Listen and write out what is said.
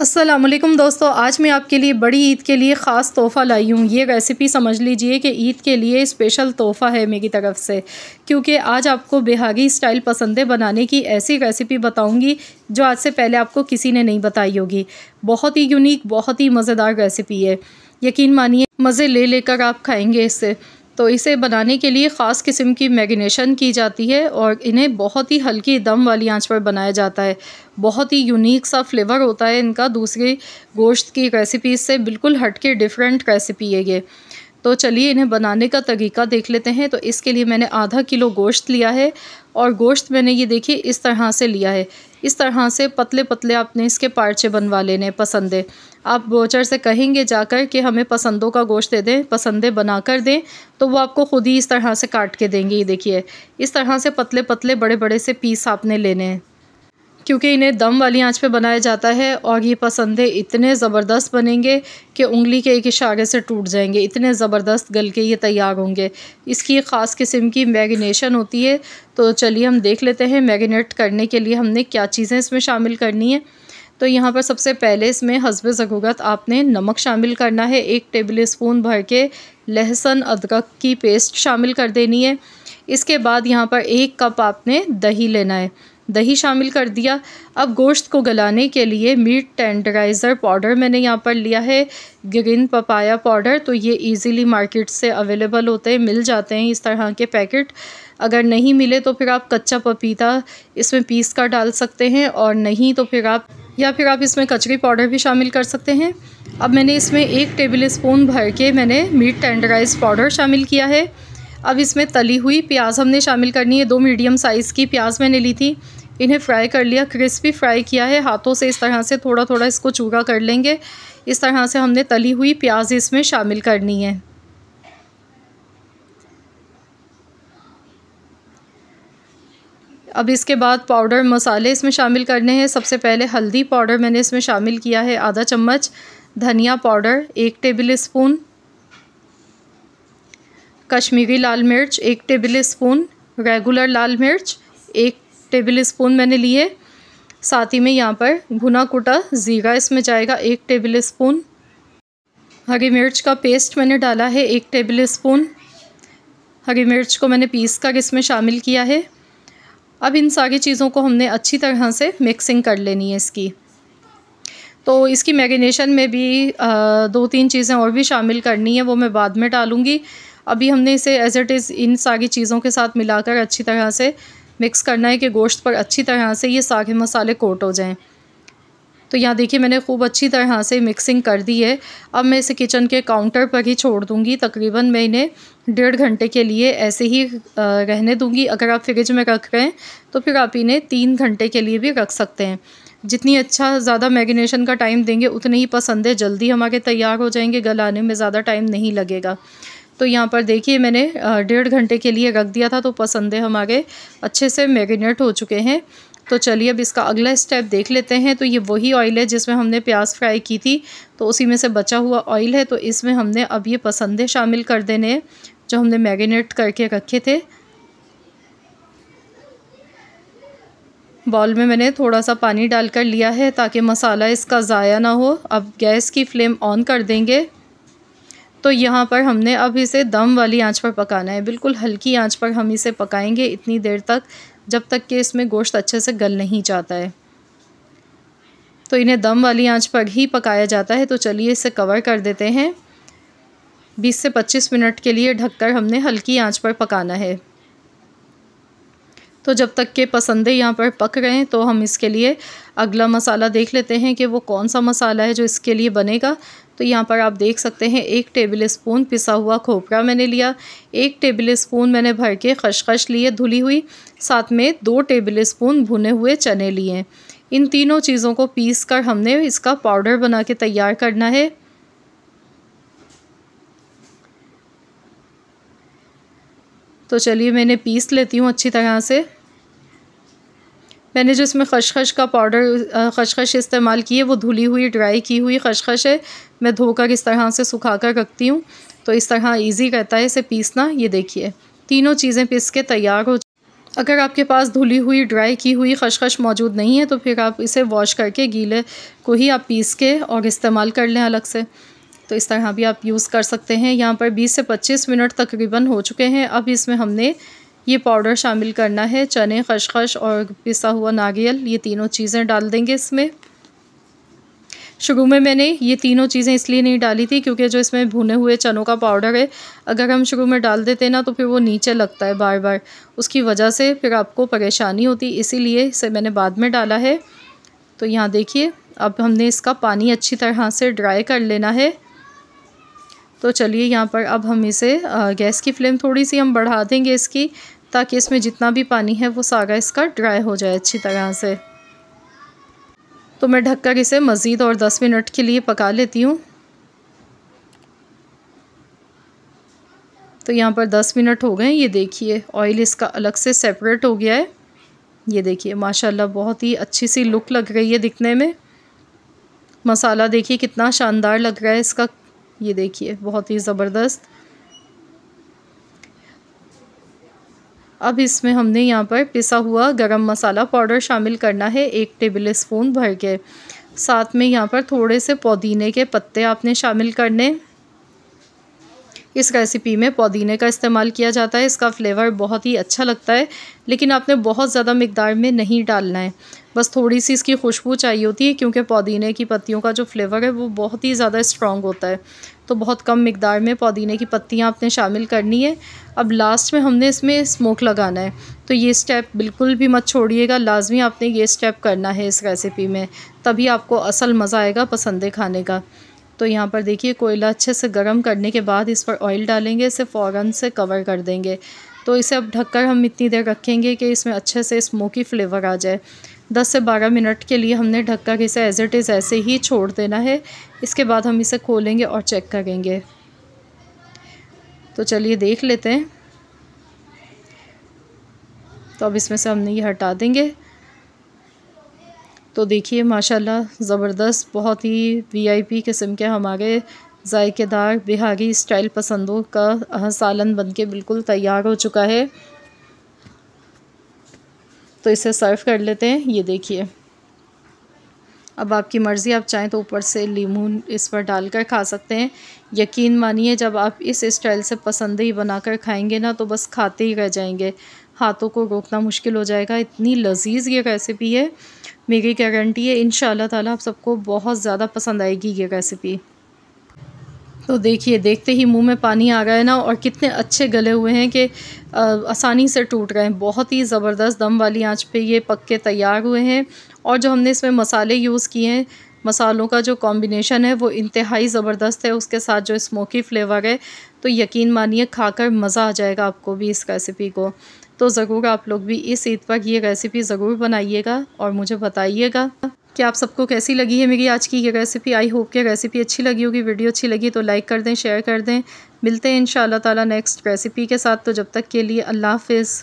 असलम दोस्तों आज मैं आपके लिए बड़ी ईद के लिए ख़ास तोहफ़ा लाई हूँ ये रेसिपी समझ लीजिए कि ईद के लिए स्पेशल तोहफ़ा है मेरी तरफ से क्योंकि आज आपको बेहागी स्टाइल पसंदे बनाने की ऐसी रेसिपी बताऊँगी जो आज से पहले आपको किसी ने नहीं बताई होगी बहुत ही यूनिक बहुत ही मज़ेदार रेसिपी है यकीन मानिए मज़े ले लेकर आप खाएँगे इससे तो इसे बनाने के लिए ख़ास किस्म की मैगिनेशन की जाती है और इन्हें बहुत ही हल्की दम वाली आंच पर बनाया जाता है बहुत ही यूनिक सा फ्लेवर होता है इनका दूसरे गोश्त की रेसिपी से बिल्कुल हटके डिफरेंट रेसिपी है ये तो चलिए इन्हें बनाने का तरीका देख लेते हैं तो इसके लिए मैंने आधा किलो गोश्त लिया है और गोश्त मैंने ये देखिए इस तरह से लिया है इस तरह से पतले पतले आपने इसके पार्चे बनवा लेने पसंदे आप बोचर से कहेंगे जाकर कि हमें पसंदों का गोश्त दे दें पसंदे बना कर दें तो वो आपको ख़ुद ही इस तरह से काट के देंगे ये देखिए इस तरह से पतले पतले बड़े बड़े से पीस आपने लेने हैं क्योंकि इन्हें दम वाली आंच पे बनाया जाता है और ये पसंदे इतने ज़बरदस्त बनेंगे कि उंगली के एक इशारे से टूट जाएंगे इतने ज़बरदस्त गल के ये तैयार होंगे इसकी ख़ास किस्म की मैगिनेशन होती है तो चलिए हम देख लेते हैं मैगिनेट करने के लिए हमने क्या चीज़ें इसमें शामिल करनी है तो यहाँ पर सबसे पहले इसमें हसब ज़रूरत आपने नमक शामिल करना है एक टेबल स्पून भर के लहसुन अदरक की पेस्ट शामिल कर देनी है इसके बाद यहाँ पर एक कप आपने दही लेना है दही शामिल कर दिया अब गोश्त को गलाने के लिए मीट टेंडराइज़र पाउडर मैंने यहाँ पर लिया है ग्रीन पपाया पाउडर तो ये इजीली मार्केट से अवेलेबल होते हैं मिल जाते हैं इस तरह के पैकेट अगर नहीं मिले तो फिर आप कच्चा पपीता इसमें पीस कर डाल सकते हैं और नहीं तो फिर आप या फिर आप इसमें कचरी पाउडर भी शामिल कर सकते हैं अब मैंने इसमें एक टेबल स्पून भर के मैंने मीट टेंडराइज पाउडर शामिल किया है अब इसमें तली हुई प्याज हमने शामिल करनी है दो मीडियम साइज़ की प्याज मैंने ली थी इन्हें फ्राई कर लिया क्रिस्पी फ्राई किया है हाथों से इस तरह से थोड़ा थोड़ा इसको चूरा कर लेंगे इस तरह से हमने तली हुई प्याज इसमें शामिल करनी है अब इसके बाद पाउडर मसाले इसमें शामिल करने हैं सबसे पहले हल्दी पाउडर मैंने इसमें शामिल किया है आधा चम्मच धनिया पाउडर एक टेबल स्पून कश्मीरी लाल मिर्च एक टेबल स्पून रेगुलर लाल मिर्च एक टेबल स्पून मैंने लिए साथ ही में यहाँ पर भुना कुटा ज़ीरा इसमें जाएगा एक टेबल स्पून हरी मिर्च का पेस्ट मैंने डाला है एक टेबल स्पून हरी मिर्च को मैंने पीस कर इसमें शामिल किया है अब इन सारी चीज़ों को हमने अच्छी तरह से मिक्सिंग कर लेनी है इसकी तो इसकी मैरिनेशन में भी आ, दो तीन चीज़ें और भी शामिल करनी है वो मैं बाद में डालूँगी अभी हमने इसे एज इट इज़ इन सारी चीज़ों के साथ मिलाकर अच्छी तरह से मिक्स करना है कि गोश्त पर अच्छी तरह से ये सागे मसाले कोट हो जाएँ तो यहाँ देखिए मैंने खूब अच्छी तरह से मिक्सिंग कर दी है अब मैं इसे किचन के काउंटर पर ही छोड़ दूँगी तकरीबन मैं इन्हें डेढ़ घंटे के लिए ऐसे ही रहने दूँगी अगर आप फ्रिज में रख रहे हैं तो फिर आप इन्हें तीन घंटे के लिए भी रख सकते हैं जितनी अच्छा ज़्यादा मैरिनेशन का टाइम देंगे उतने ही पसंद है जल्दी हमारे तैयार हो जाएंगे गलाने में ज़्यादा टाइम नहीं लगेगा तो यहाँ पर देखिए मैंने डेढ़ घंटे के लिए रख दिया था तो पसंदे हमारे अच्छे से मैरिनेट हो चुके हैं तो चलिए अब इसका अगला स्टेप देख लेते हैं तो ये वही ऑयल है जिसमें हमने प्याज फ्राई की थी तो उसी में से बचा हुआ ऑयल है तो इसमें हमने अब ये पसंदे शामिल कर देने जो हमने मैरिनेट करके रखे थे बॉल में मैंने थोड़ा सा पानी डाल कर लिया है ताकि मसाला इसका ज़ाया ना हो अब गैस की फ्लेम ऑन कर देंगे तो यहाँ पर हमने अब इसे दम वाली आंच पर पकाना है बिल्कुल हल्की आंच पर हम इसे पकाएंगे इतनी देर तक जब तक कि इसमें गोश्त अच्छे से गल नहीं जाता है तो इन्हें दम वाली आंच पर ही पकाया जाता है तो चलिए इसे कवर कर देते हैं 20 से 25 मिनट के लिए ढककर हमने हल्की आंच पर पकाना है तो जब तक के पसंदे यहाँ पर पक रहे हैं तो हम इसके लिए अगला मसाला देख लेते हैं कि वो कौन सा मसाला है जो इसके लिए बनेगा तो यहाँ पर आप देख सकते हैं एक टेबल स्पून पिसा हुआ खोपरा मैंने लिया एक टेबल स्पून मैंने भर के खशखश लिए धुली हुई साथ में दो टेबल स्पून भुने हुए चने लिए इन तीनों चीज़ों को पीस कर हमने इसका पाउडर बना के तैयार करना है तो चलिए मैंने पीस लेती हूँ अच्छी तरह से मैंने जो इसमें खशखश का पाउडर खशखश इस्तेमाल की है वो धुली हुई ड्राई की हुई खशखश है मैं धोकर इस तरह से सुखा कर रखती हूँ तो इस तरह ईजी रहता है इसे पीसना ये देखिए तीनों चीज़ें पीस के तैयार हो अगर आपके पास धुली हुई ड्राई की हुई खशखश मौजूद नहीं है तो फिर आप इसे वॉश करके गीले को ही आप पीस के और इस्तेमाल कर लें अलग से तो इस तरह भी आप यूज़ कर सकते हैं यहाँ पर 20 से 25 मिनट तकरीबन हो चुके हैं अब इसमें हमने ये पाउडर शामिल करना है चने खशखश और पिसा हुआ नारियल ये तीनों चीज़ें डाल देंगे इसमें शुरू में मैंने ये तीनों चीज़ें इसलिए नहीं डाली थी क्योंकि जो इसमें भुने हुए चनों का पाउडर है अगर हम शुरू में डाल देते ना तो फिर वो नीचे लगता है बार बार उसकी वजह से फिर आपको परेशानी होती इसीलिए इसे मैंने बाद में डाला है तो यहाँ देखिए अब हमने इसका पानी अच्छी तरह से ड्राई कर लेना है तो चलिए यहाँ पर अब हम इसे गैस की फ्लेम थोड़ी सी हम बढ़ा देंगे इसकी ताकि इसमें जितना भी पानी है वो सारा इसका ड्राई हो जाए अच्छी तरह से तो मैं ढककर इसे मज़ीद और दस मिनट के लिए पका लेती हूँ तो यहाँ पर दस मिनट हो गए ये देखिए ऑयल इसका अलग से सेपरेट हो गया है ये देखिए माशाल्लाह बहुत ही अच्छी सी लुक लग रही है दिखने में मसाला देखिए कितना शानदार लग रहा है इसका ये देखिए बहुत ही ज़बरदस्त अब इसमें हमने यहाँ पर पिसा हुआ गरम मसाला पाउडर शामिल करना है एक टेबल स्पून भर के साथ में यहाँ पर थोड़े से पुदीने के पत्ते आपने शामिल करने इस रेसिपी में पुदीने का इस्तेमाल किया जाता है इसका फ्लेवर बहुत ही अच्छा लगता है लेकिन आपने बहुत ज़्यादा मकदार में नहीं डालना है बस थोड़ी सी इसकी खुशबू चाहिए होती है क्योंकि पुदीने की पत्तियों का जो फ्लेवर है वो बहुत ही ज़्यादा स्ट्रॉन्ग होता है तो बहुत कम मकदार में पुदीने की पत्तियाँ आपने शामिल करनी है अब लास्ट में हमने इसमें स्मोक लगाना है तो ये स्टेप बिल्कुल भी मत छोड़िएगा लाजमी आपने ये स्टेप करना है इस रेसिपी में तभी आपको असल मज़ा आएगा पसंद है खाने का तो यहाँ पर देखिए कोयला अच्छे से गर्म करने के बाद इस पर ऑयल डालेंगे इसे फ़ौरन से कवर कर देंगे तो इसे अब ढककर हम इतनी देर रखेंगे कि इसमें अच्छे से स्मोकी फ्लेवर आ जाए 10 से 12 मिनट के लिए हमने ढक्का के एज इट इज़ ऐसे ही छोड़ देना है इसके बाद हम इसे खोलेंगे और चेक करेंगे तो चलिए देख लेते हैं तो अब इसमें से हमने ये हटा देंगे तो देखिए माशाल्लाह ज़बरदस्त बहुत ही वीआईपी किस्म के हमारे जायकेदार बिहारी स्टाइल पसंदों का सालन बनके बिल्कुल तैयार हो चुका है तो इसे सर्व कर लेते हैं ये देखिए अब आपकी मर्ज़ी आप चाहें तो ऊपर से लीमू इस पर डालकर खा सकते हैं यकीन मानिए जब आप इस स्टाइल से पसंद ही बनाकर खाएंगे ना तो बस खाते ही रह जाएंगे हाथों को रोकना मुश्किल हो जाएगा इतनी लजीज ये रेसिपी है मेरी गारंटी है इन ताला आप सबको बहुत ज़्यादा पसंद आएगी ये रेसिपी तो देखिए देखते ही मुंह में पानी आ गया है ना और कितने अच्छे गले हुए हैं कि आसानी से टूट गए हैं बहुत ही ज़बरदस्त दम वाली आंच पे ये पक्के तैयार हुए हैं और जो हमने इसमें मसाले यूज़ किए हैं मसालों का जो कॉम्बिनेशन है वो इंतहाई ज़बरदस्त है उसके साथ जो स्मोकी फ्लेवर है तो यकीन मानिए खाकर मज़ा आ जाएगा आपको भी इस रेसिपी को तो ज़रूर आप लोग भी इस ईद पर ये रेसिपी ज़रूर बनाइएगा और मुझे बताइएगा कि आप सबको कैसी लगी है मेरी आज की ये रेसिपी आई होप कि रेसिपी अच्छी लगी होगी वीडियो अच्छी लगी तो लाइक कर दें शेयर कर दें मिलते हैं इन ताला नेक्स्ट रेसिपी के साथ तो जब तक के लिए अल्लाह हाफिज़